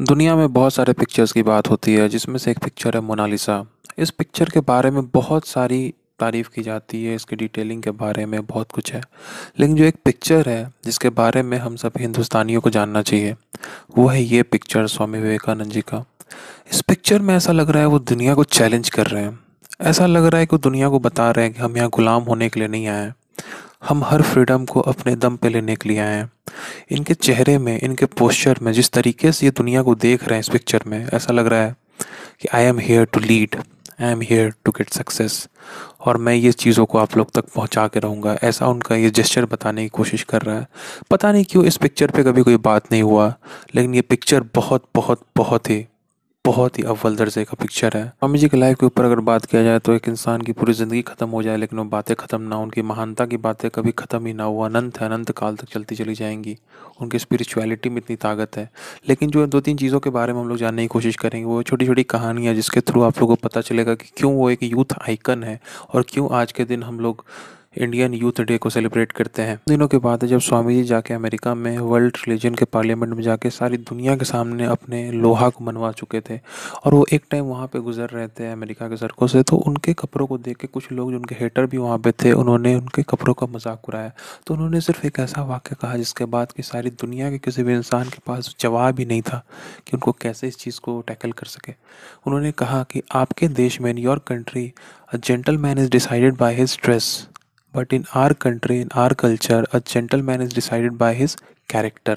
दुनिया में बहुत सारे पिक्चर्स की बात होती है जिसमें से एक पिक्चर है मोनालिसा इस पिक्चर के बारे में बहुत सारी तारीफ़ की जाती है इसकी डिटेलिंग के बारे में बहुत कुछ है लेकिन जो एक पिक्चर है जिसके बारे में हम सब हिंदुस्तानियों को जानना चाहिए वो है ये पिक्चर स्वामी विवेकानंद जी का इस पिक्चर में ऐसा लग रहा है वो दुनिया को चैलेंज कर रहे हैं ऐसा लग रहा है कि दुनिया को बता रहे हैं कि हम यहाँ गुलाम होने के लिए नहीं आए हैं हम हर फ्रीडम को अपने दम पे लेने के लिए आए हैं इनके चेहरे में इनके पोस्चर में जिस तरीके से ये दुनिया को देख रहे हैं इस पिक्चर में ऐसा लग रहा है कि I am here to lead I am here to get success और मैं ये चीज़ों को आप लोग तक पहुंचा के रहूँगा ऐसा उनका ये जेस्चर बताने की कोशिश कर रहा है पता नहीं क्यों इस पिक्चर पे कभी कोई बात नहीं हुआ लेकिन ये पिक्चर बहुत बहुत बहुत ही बहुत ही अव्वल दर्जे का पिक्चर है स्वामी जी के लाइफ के ऊपर अगर बात किया जाए तो एक इंसान की पूरी ज़िंदगी खत्म हो जाए लेकिन वो बातें खत्म ना उनकी महानता की बातें कभी खत्म ही ना हुआ अनंत है अनंत काल तक चलती चली जाएंगी उनकी स्पिरिचुअलिटी में इतनी ताकत है लेकिन जो दो तीन चीज़ों के बारे में हम लोग जानने की कोशिश करेंगे वो छोटी छोटी कहानियाँ जिसके थ्रू आप लोगों को पता चलेगा कि क्यों वो एक यूथ आइकन है और क्यों आज के दिन हम लोग इंडियन यूथ डे को सेलिब्रेट करते हैं दिनों के बाद जब स्वामी जी जाके अमेरिका में वर्ल्ड रिलीजन के पार्लियामेंट में जाके सारी दुनिया के सामने अपने लोहा को मनवा चुके थे और वो एक टाइम वहाँ पे गुजर रहे थे अमेरिका के सड़कों से तो उनके कपड़ों को देख के कुछ लोग जो उनके हेटर भी वहाँ पे थे उन्होंने उनके कपड़ों का मजाक उड़ाया तो उन्होंने सिर्फ एक ऐसा वाक्य कहा जिसके बाद कि सारी दुनिया के किसी भी इंसान के पास जवाब ही नहीं था कि उनको कैसे इस चीज़ को टैकल कर सके उन्होंने कहा कि आपके देश में your country a gentleman is decided by his dress But in our country, in our culture, a gentleman is decided by his character.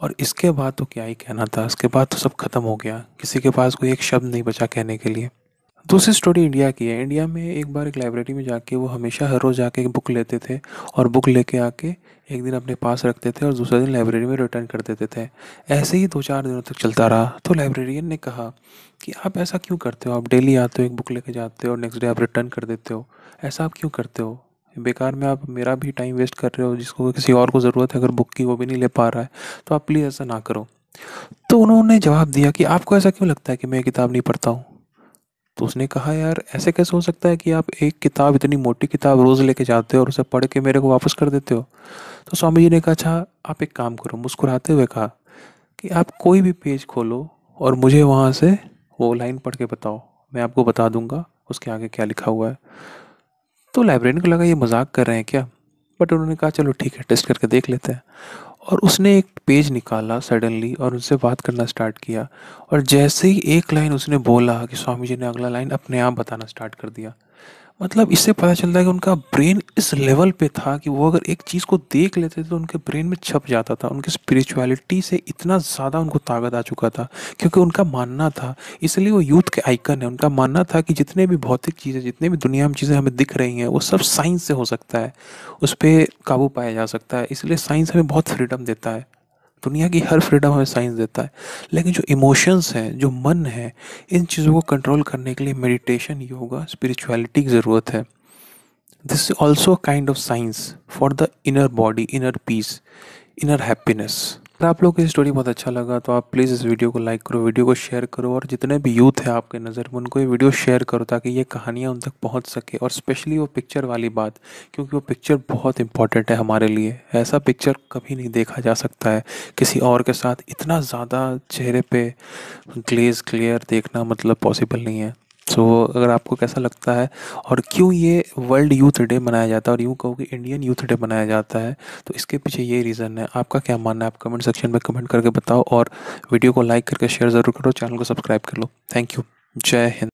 और इसके बाद तो क्या ही कहना था उसके बाद तो सब खत्म हो गया किसी के पास कोई एक शब्द नहीं बचा कहने के लिए दूसरी स्टोरी इंडिया की है इंडिया में एक बार एक लाइब्रेरी में जाके वो हमेशा हर रोज़ जाके एक बुक लेते थे और बुक लेके आके एक दिन अपने पास रखते थे और दूसरे दिन लाइब्रेरी में रिटर्न कर देते थे ऐसे ही दो चार दिनों तक चलता रहा तो लाइब्रेरियन ने कहा कि आप ऐसा क्यों करते हो आप डेली आते हो एक बुक लेके जाते हो और नेक्स्ट डे आप रिटर्न कर देते हो ऐसा आप क्यों करते हो बेकार में आप मेरा भी टाइम वेस्ट कर रहे हो जिसको किसी और को ज़रूरत है अगर बुक की वो भी नहीं ले पा रहा है तो आप प्लीज़ ऐसा ना करो तो उन्होंने जवाब दिया कि आपको ऐसा क्यों लगता है कि मैं किताब नहीं पढ़ता हूँ तो उसने कहा यार ऐसे कैसे हो सकता है कि आप एक किताब इतनी मोटी किताब रोज़ लेके जाते हो और उसे पढ़ के मेरे को वापस कर देते हो तो स्वामी जी ने कहा अच्छा आप एक काम करो मुस्कुराते हुए कहा कि आप कोई भी पेज खोलो और मुझे वहाँ से वो लाइन पढ़ के बताओ मैं आपको बता दूंगा उसके आगे क्या लिखा हुआ है तो लाइब्रेरियन को लगा ये मजाक कर रहे हैं क्या बट उन्होंने कहा चलो ठीक है टेस्ट करके देख लेते हैं और उसने एक पेज निकाला सडनली और उनसे बात करना स्टार्ट किया और जैसे ही एक लाइन उसने बोला कि स्वामी जी ने अगला लाइन अपने आप बताना स्टार्ट कर दिया मतलब इससे पता चलता है कि उनका ब्रेन इस लेवल पे था कि वो अगर एक चीज़ को देख लेते थे तो उनके ब्रेन में छप जाता था उनकी स्पिरिचुअलिटी से इतना ज़्यादा उनको ताकत आ चुका था क्योंकि उनका मानना था इसलिए वो यूथ के आइकन है उनका मानना था कि जितने भी भौतिक चीज़ें जितने भी दुनिया में चीज़ें हमें दिख रही हैं वो सब साइंस से हो सकता है उस पर काबू पाया जा सकता है इसलिए साइंस हमें बहुत फ्रीडम देता है दुनिया की हर फ्रीडम हमें साइंस देता है लेकिन जो इमोशंस हैं जो मन है इन चीज़ों को कंट्रोल करने के लिए मेडिटेशन योगा स्पिरिचुअलिटी की ज़रूरत है this is also kind of science for the inner body inner peace inner happiness अगर आप लोग को स्टोरी बहुत अच्छा लगा तो आप प्लीज़ इस वीडियो को लाइक करो वीडियो को शेयर करो और जितने भी यूथ है आपके नज़र में उनको ये वीडियो शेयर करो ताकि ये कहानियाँ उन तक पहुँच सके और स्पेशली वो पिक्चर वाली बात क्योंकि वो पिक्चर बहुत इंपॉर्टेंट है हमारे लिए ऐसा पिक्चर कभी नहीं देखा जा सकता है किसी और के साथ इतना ज़्यादा चेहरे पर ग्लेज क्लियर देखना मतलब पॉसिबल नहीं है सो so, अगर आपको कैसा लगता है और क्यों ये वर्ल्ड यूथ डे मनाया जाता है और यूँ कहो कि इंडियन यूथ डे मनाया जाता है तो इसके पीछे ये रीज़न है आपका क्या मानना है आप कमेंट सेक्शन में कमेंट करके बताओ और वीडियो को लाइक करके शेयर ज़रूर करो चैनल को सब्सक्राइब कर लो थैंक यू जय हिंद